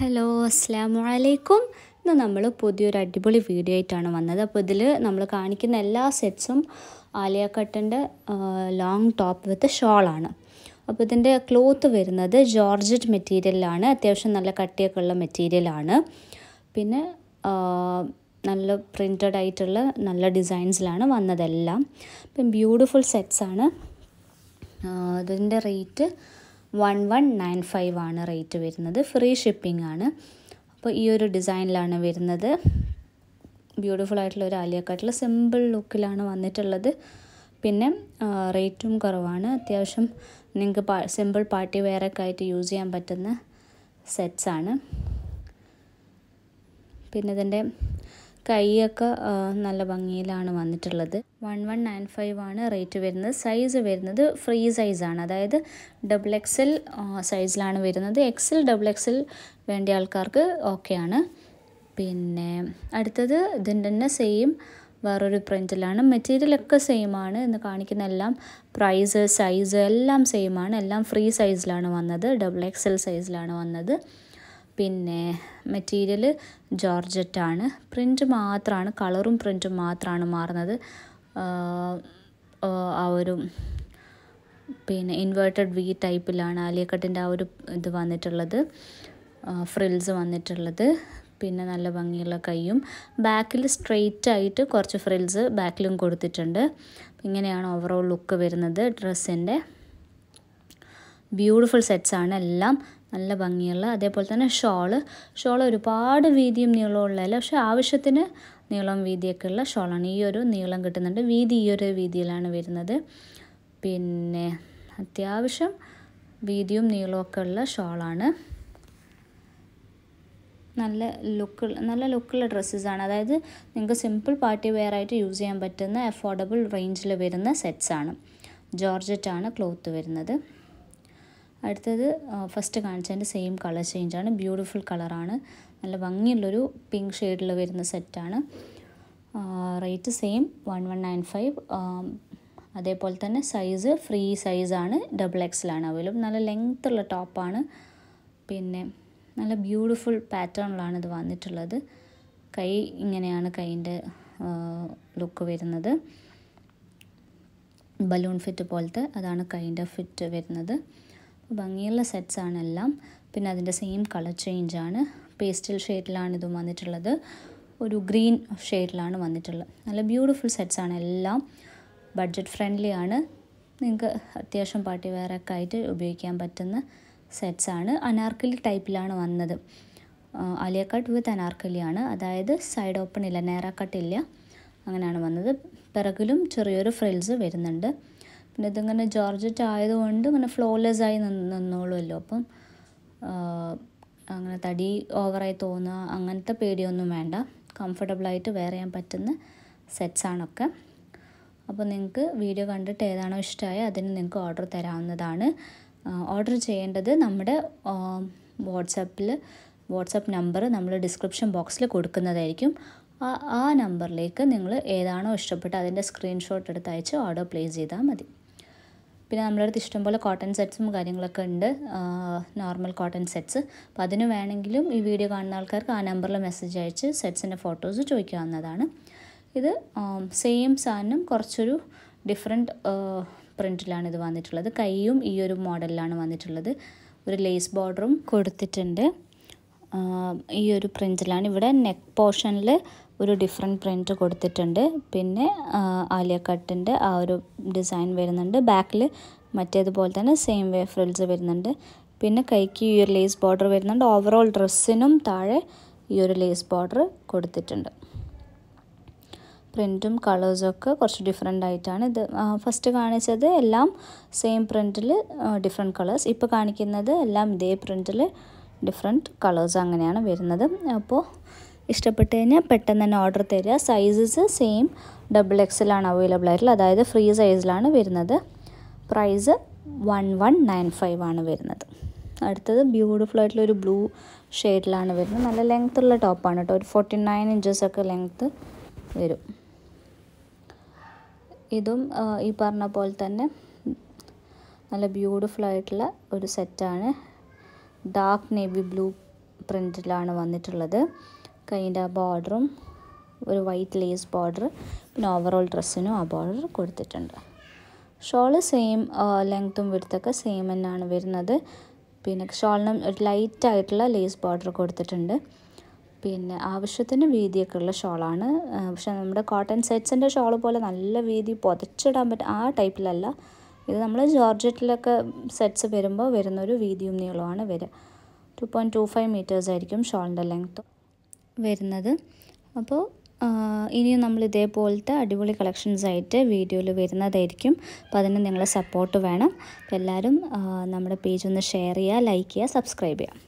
hello അസ്സാമു അലൈക്കും ഇന്ന് നമ്മൾ പുതിയൊരു അടിപൊളി വീഡിയോ ആയിട്ടാണ് വന്നത് അപ്പോൾ ഇതിൽ നമ്മൾ കാണിക്കുന്ന എല്ലാ സെറ്റ്സും ആലിയ കട്ടൻ്റെ ലോങ് ടോപ്പ് വിത്ത് ഷോളാണ് അപ്പോൾ ഇതിൻ്റെ ക്ലോത്ത് വരുന്നത് ജോർജറ്റ് മെറ്റീരിയലാണ് അത്യാവശ്യം നല്ല കട്ടിയൊക്കെ ഉള്ള മെറ്റീരിയലാണ് പിന്നെ നല്ല പ്രിൻറ്റഡ് ആയിട്ടുള്ള നല്ല ഡിസൈൻസിലാണ് വന്നതെല്ലാം ഇപ്പം ബ്യൂട്ടിഫുൾ സെറ്റ്സാണ് ഇതിൻ്റെ rate one one nine five ആണ് റേറ്റ് വരുന്നത് ഫ്രീ ഷിപ്പിംഗ് ആണ് അപ്പോൾ ഈ ഒരു ഡിസൈനിലാണ് വരുന്നത് ബ്യൂട്ടിഫുൾ ആയിട്ടുള്ള ഒരു ആലിയ കട്ടിൽ സിമ്പിൾ ലുക്കിലാണ് വന്നിട്ടുള്ളത് പിന്നെ റേറ്റും കുറവാണ് അത്യാവശ്യം നിങ്ങൾക്ക് പാ സിമ്പിൾ പാർട്ടി വെയറൊക്കെ ആയിട്ട് യൂസ് ചെയ്യാൻ പറ്റുന്ന സെറ്റ്സാണ് പിന്നെ ഇതിൻ്റെ കൈയൊക്കെ നല്ല ഭംഗിയിലാണ് വന്നിട്ടുള്ളത് വൺ വൺ നയൻ ഫൈവ് ആണ് റേറ്റ് വരുന്നത് സൈസ് വരുന്നത് ഫ്രീ സൈസാണ് അതായത് ഡബിൾ എക്സൽ സൈസിലാണ് വരുന്നത് എക്സൽ ഡബിൾ എക്സൽ വേണ്ട ആൾക്കാർക്ക് ഓക്കെയാണ് പിന്നെ അടുത്തത് ഇതിൻ്റെ തന്നെ സെയിം വേറൊരു പ്രിൻറ്റിലാണ് മെറ്റീരിയലൊക്കെ ആണ് എന്ന് കാണിക്കുന്ന എല്ലാം പ്രൈസ് സൈസ് എല്ലാം ആണ് എല്ലാം ഫ്രീ സൈസിലാണ് വന്നത് ഡബിൾ എക്സൽ സൈസിലാണ് വന്നത് പിന്നെ മെറ്റീരിയൽ ജോർജറ്റാണ് പ്രിൻറ്റ് മാത്രമാണ് കളറും പ്രിൻറ്റും മാത്രമാണ് മാറുന്നത് ആ ഒരു പിന്നെ ഇൻവേർട്ടഡ് വി ടൈപ്പിലാണ് ആലിയക്കട്ടിൻ്റെ ആ ഒരു ഇത് വന്നിട്ടുള്ളത് ഫ്രിൽസ് വന്നിട്ടുള്ളത് പിന്നെ നല്ല ഭംഗിയുള്ള കൈയും ബാക്കിൽ സ്ട്രെയിറ്റ് ആയിട്ട് കുറച്ച് ഫ്രിൽസ് ബാക്കിലും കൊടുത്തിട്ടുണ്ട് ഇങ്ങനെയാണ് ഓവറോൾ ലുക്ക് വരുന്നത് ഡ്രസ്സിൻ്റെ ബ്യൂട്ടിഫുൾ സെറ്റ്സാണ് എല്ലാം നല്ല ഭംഗിയുള്ള അതേപോലെ തന്നെ ഷോള് ഷോൾ ഒരുപാട് വീതിയും നീളവും ഉള്ളതല്ല പക്ഷേ ആവശ്യത്തിന് നീളം വീതിയൊക്കെ ഉള്ള ഷോളാണ് ഈ ഒരു നീളം കിട്ടുന്നുണ്ട് വീതി ഈ ഒരു വീതിയിലാണ് വരുന്നത് പിന്നെ അത്യാവശ്യം വീതിയും നീളമൊക്കെ ഉള്ള ഷോളാണ് നല്ല ലുക്ക് നല്ല ലുക്കുള്ള ഡ്രസ്സസാണ് അതായത് നിങ്ങൾക്ക് സിമ്പിൾ പാർട്ടി വെയർ ആയിട്ട് യൂസ് ചെയ്യാൻ പറ്റുന്ന അഫോർഡബിൾ റേഞ്ചിൽ വരുന്ന സെറ്റ്സാണ് ജോർജറ്റാണ് ക്ലോത്ത് വരുന്നത് അടുത്തത് ഫസ്റ്റ് കാണിച്ചതിൻ്റെ സെയിം കളർ ചേഞ്ചാണ് ബ്യൂട്ടിഫുൾ കളറാണ് നല്ല ഭംഗിയുള്ളൊരു പിങ്ക് ഷെയ്ഡിൽ വരുന്ന സെറ്റാണ് rate same one one nine five അതേപോലെ തന്നെ സൈസ് ഫ്രീ സൈസാണ് ഡബിൾ എക്സിലാണ് അവലും നല്ല ലെങ്ത് ഉള്ള ടോപ്പാണ് പിന്നെ നല്ല ബ്യൂട്ടിഫുൾ പാറ്റേണിലാണ് ഇത് വന്നിട്ടുള്ളത് കൈ ഇങ്ങനെയാണ് കൈൻ്റെ ലുക്ക് വരുന്നത് ബലൂൺ ഫിറ്റ് പോലത്തെ അതാണ് കൈൻ്റെ ഫിറ്റ് വരുന്നത് ഭംഗിയുള്ള സെറ്റ്സാണ് എല്ലാം പിന്നെ അതിൻ്റെ സെയിം കളർ ചേഞ്ചാണ് പേസ്റ്റൽ ഷെയ്ഡിലാണ് ഇത് വന്നിട്ടുള്ളത് ഒരു ഗ്രീൻ ഷെയ്ഡിലാണ് വന്നിട്ടുള്ളത് നല്ല ബ്യൂട്ടിഫുൾ സെറ്റ്സാണ് എല്ലാം ബഡ്ജറ്റ് ഫ്രണ്ട്ലി ആണ് നിങ്ങൾക്ക് അത്യാവശ്യം പാർട്ടി വെയറൊക്കെ ആയിട്ട് ഉപയോഗിക്കാൻ പറ്റുന്ന സെറ്റ്സാണ് അനാർക്കലി ടൈപ്പിലാണ് വന്നത് അലിയ കട്ട് വിത്ത് അനാർക്കലിയാണ് അതായത് സൈഡ് ഓപ്പൺ ഇല്ല നേരാക്കട്ടില്ല അങ്ങനെയാണ് വന്നത് പിറകിലും ചെറിയൊരു ഫ്രിൽസ് വരുന്നുണ്ട് പിന്നെ ഇതിങ്ങനെ ജോർജറ്റ് ആയതുകൊണ്ട് ഇങ്ങനെ ഫ്ലോലെസ് ആയി നിന്നോളുമല്ലോ അപ്പം അങ്ങനെ തടി ഓവറായി തോന്നുക അങ്ങനത്തെ പേടിയൊന്നും വേണ്ട കംഫർട്ടബിളായിട്ട് വെയർ ചെയ്യാൻ പറ്റുന്ന സെറ്റ്സാണൊക്കെ അപ്പോൾ നിങ്ങൾക്ക് വീഡിയോ കണ്ടിട്ട് ഏതാണോ ഇഷ്ടമായ അതിന് നിങ്ങൾക്ക് ഓർഡർ തരാവുന്നതാണ് ഓർഡർ ചെയ്യേണ്ടത് നമ്മുടെ വാട്സപ്പിൽ വാട്സപ്പ് നമ്പർ നമ്മൾ ഡിസ്ക്രിപ്ഷൻ ബോക്സിൽ കൊടുക്കുന്നതായിരിക്കും ആ ആ നമ്പറിലേക്ക് നിങ്ങൾ ഏതാണോ ഇഷ്ടപ്പെട്ട് അതിൻ്റെ സ്ക്രീൻഷോട്ട് എടുത്ത് അയച്ച് ഓർഡർ പ്ലേസ് ചെയ്താൽ മതി പിന്നെ നമ്മുടെ അടുത്ത് ഇഷ്ടംപോലെ കോട്ടൺ സെറ്റ്സും കാര്യങ്ങളൊക്കെ ഉണ്ട് നോർമൽ കോട്ടൺ സെറ്റ്സ് അപ്പം അതിന് വേണമെങ്കിലും ഈ വീഡിയോ കാണുന്ന ആൾക്കാർക്ക് ആ നമ്പറിൽ മെസ്സേജ് അയച്ച് സെറ്റ്സിൻ്റെ ഫോട്ടോസ് ചോദിക്കാവുന്നതാണ് ഇത് സെയിം സാധനം കുറച്ചൊരു ഡിഫറെൻറ്റ് പ്രിൻറ്റിലാണ് ഇത് വന്നിട്ടുള്ളത് കൈയും ഈ ഒരു മോഡലിലാണ് വന്നിട്ടുള്ളത് ഒരു ലേസ് ബോർഡറും കൊടുത്തിട്ടുണ്ട് ഈ ഒരു പ്രിൻറ്റിലാണ് ഇവിടെ നെക്ക് പോർഷനിൽ ഒരു ഡിഫറെൻറ്റ് പ്രിൻറ്റ് കൊടുത്തിട്ടുണ്ട് പിന്നെ ആലിയ കട്ടിൻ്റെ ആ ഒരു ഡിസൈൻ വരുന്നുണ്ട് ബാക്കിൽ മറ്റേതുപോലെ തന്നെ സെയിം വേ ഫ്രിൽസ് വരുന്നുണ്ട് പിന്നെ കൈക്ക് ഈ ഒരു ലേസ് ബോർഡർ വരുന്നുണ്ട് ഓവറോൾ ഡ്രസ്സിനും താഴെ ഈ ഒരു ലേസ് ബോർഡർ കൊടുത്തിട്ടുണ്ട് പ്രിൻറ്റും കളേഴ്സൊക്കെ കുറച്ച് ഡിഫറെൻ്റ് ആയിട്ടാണ് ഇത് ഫസ്റ്റ് കാണിച്ചത് എല്ലാം സെയിം പ്രിൻറ്റിൽ ഡിഫറെൻറ്റ് കളേഴ്സ് ഇപ്പോൾ കാണിക്കുന്നത് എല്ലാം ഇതേ പ്രിൻറ്റിൽ ഡിഫറെൻറ്റ് കളേഴ്സ് അങ്ങനെയാണ് വരുന്നത് അപ്പോൾ ഇഷ്ടപ്പെട്ട് കഴിഞ്ഞാൽ പെട്ടെന്ന് തന്നെ ഓർഡർ തരിക സൈസസ് സെയിം ഡബിൾ എക്സലാണ് അവൈലബിൾ ആയിട്ടുള്ളത് അതായത് ഫ്രീ സൈസിലാണ് വരുന്നത് price one one nine five ആണ് വരുന്നത് അടുത്തത് ബ്യൂട്ടിഫുൾ ആയിട്ടുള്ള ഒരു ബ്ലൂ ഷെയ്ഡിലാണ് വരുന്നത് നല്ല ലെങ്ത് ഉള്ള ടോപ്പാണ് കേട്ടോ ഒരു ഫോർട്ടി നയൻ ഇഞ്ചസൊക്കെ ലെങ്ത്ത് വരും ഇതും ഈ പറഞ്ഞ പോലെ തന്നെ നല്ല ബ്യൂട്ടിഫുൾ ആയിട്ടുള്ള ഒരു സെറ്റാണ് ഡാർക്ക് നേവി ബ്ലൂ പ്രിൻറ്റിലാണ് വന്നിട്ടുള്ളത് കൈൻ്റെ ആ ബോർഡറും ഒരു വൈറ്റ് ലേസ് ബോർഡർ പിന്നെ ഓവറോൾ ഡ്രസ്സിനും ആ ബോർഡർ കൊടുത്തിട്ടുണ്ട് ഷോള് സെയിം ലെങ്ത്തും വിടുത്തൊക്കെ സെയിം തന്നെയാണ് വരുന്നത് പിന്നെ ഷോളിന് ഒരു ലൈറ്റായിട്ടുള്ള ലേസ് ബോർഡർ കൊടുത്തിട്ടുണ്ട് പിന്നെ ആവശ്യത്തിന് വീതിയൊക്കെ ഉള്ള ഷോളാണ് പക്ഷെ നമ്മുടെ കോട്ടൺ സെറ്റ്സിൻ്റെ ഷോൾ പോലെ നല്ല വീതി പുതച്ചിടാൻ പറ്റും ആ ടൈപ്പിലല്ല ഇത് നമ്മൾ ജോർജറ്റിലൊക്കെ സെറ്റ്സ് വരുമ്പോൾ വരുന്നൊരു വീതിയും നീളമാണ് വരിക two point two five metres ആയിരിക്കും ഷോളിൻ്റെ ലെങ്ത്തും വരുന്നത് അപ്പോൾ ഇനിയും നമ്മൾ ഇതേപോലത്തെ അടിപൊളി കളക്ഷൻസ് ആയിട്ട് വീഡിയോയിൽ വരുന്നതായിരിക്കും അപ്പോൾ അതിന് നിങ്ങളെ സപ്പോർട്ട് വേണം എല്ലാവരും നമ്മുടെ പേജ് ഒന്ന് ഷെയർ ചെയ്യുക ലൈക്ക് ചെയ്യുക സബ്സ്ക്രൈബ് ചെയ്യുക